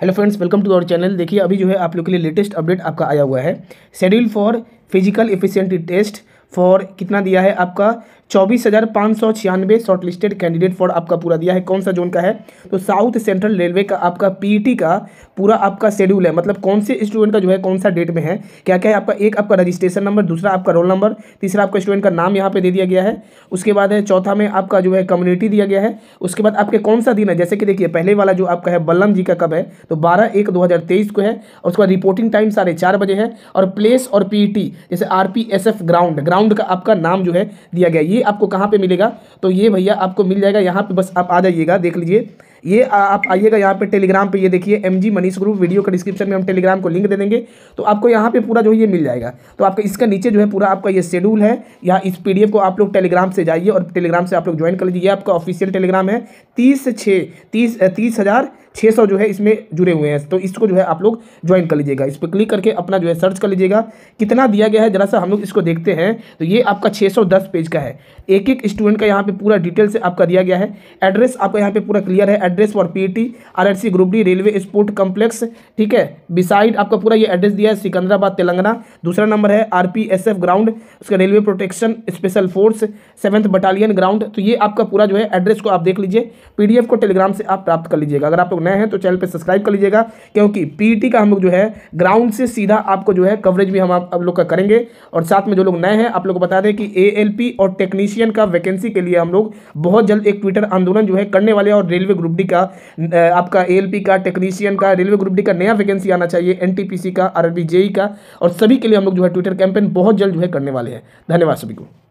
hello friends welcome to our channel देखिए अभी जो है आप लोग के लिए लेटेस्ट अपडेट आपका आया हुआ है schedule for physical efficiency test for कितना दिया है आपका चौबीस हज़ार पाँच सौ छियानवे शॉर्टलिस्टेड कैंडिडेट फॉर आपका पूरा दिया है कौन सा जोन का है तो साउथ सेंट्रल रेलवे का आपका पी का पूरा आपका शेड्यूल है मतलब कौन से स्टूडेंट का जो है कौन सा डेट में है क्या क्या है आपका एक आपका रजिस्ट्रेशन नंबर दूसरा आपका रोल नंबर तीसरा आपका स्टूडेंट का नाम यहाँ पर दे दिया गया है उसके बाद है चौथा में आपका जो है कम्युनिटी दिया गया है उसके बाद आपके कौन सा दिन है जैसे कि देखिए पहले वाला जो आपका है बल्लम जी का कब है तो बारह एक दो को है और उसके बाद रिपोर्टिंग टाइम साढ़े चार बजे है और प्लेस और पीईटी जैसे आरपीएसएफ ग्राउंड ग्राउंड का आपका नाम जो है दिया गया ये ये आपको कहाँ पे मिलेगा तो ये भैया आपको मिल जाएगा यहाँ पे बस आप आ जाइएगा देख लीजिए ये आप आइएगा यहाँ पे टेलीग्राम पे ये देखिए M G Manish group video का डिस्क्रिप्शन में हम टेलीग्राम को लिंक दे देंगे तो आपको यहाँ पे पूरा जो है ये मिल जाएगा तो आपका इसका नीचे जो है पूरा आपका ये शेड्यूल है यहाँ इस पीडीएफ को आप लोग टेलीग्राम से जाइए और टेलीग्राम से आप लोग ज्वाइन कर लीजिए आपका ऑफिशियल टेलीग्राम है तीस छः तीस तीस हज़ार छः सौ जो है इसमें जुड़े हुए हैं तो इसको जो है आप लोग ज्वाइन कर लीजिएगा इस पर क्लिक करके अपना जो है सर्च कर लीजिएगा कितना दिया गया है जरा सा हम लोग इसको देखते हैं तो ये आपका छः सौ दस पेज का है एक एक स्टूडेंट का यहाँ पे पूरा डिटेल से आपका दिया गया है एड्रेस आपका यहाँ पे पूरा क्लियर है address for P T R S C group D railway sport complex ठीक है बिसाइड आपका पूरा ये एड्रेस दिया है सिकंदराबाद तेलंगाना दूसरा नंबर है R P S F ground उसका railway protection special force seventh battalion ground तो ये आपका पूरा जो है एड्रेस को आप देख लीजिए पी डी एफ को टेलीग्राम से आप प्राप्त कर लीजिएगा अगर आप लोग नए हैं तो चैनल पर सब्सक्राइब कर लीजिएगा क्योंकि पीईटी e का हम लोग जो है ग्राउंड से सीधा आपको जो है कवरेज भी हम आप, आप लोग का करेंगे और साथ में जो लोग नए हैं आप लोग को बता दें कि ए और टेक्नीशियन का वैकेंसी के लिए हम लोग बहुत जल्द एक ट्विटर आंदोलन जो है करने वाले और रेलवे ग्रुप डी का आपका ए का टेक्नीशियन का रेलवे ग्रुप डी का नया वैकेंसी आना चाहिए एन का आर e का और सभी के लिए हम लोग जो है ट्विटर कैंपेन बहुत जल्द जो है करने वाले हैं धन्यवाद सभी को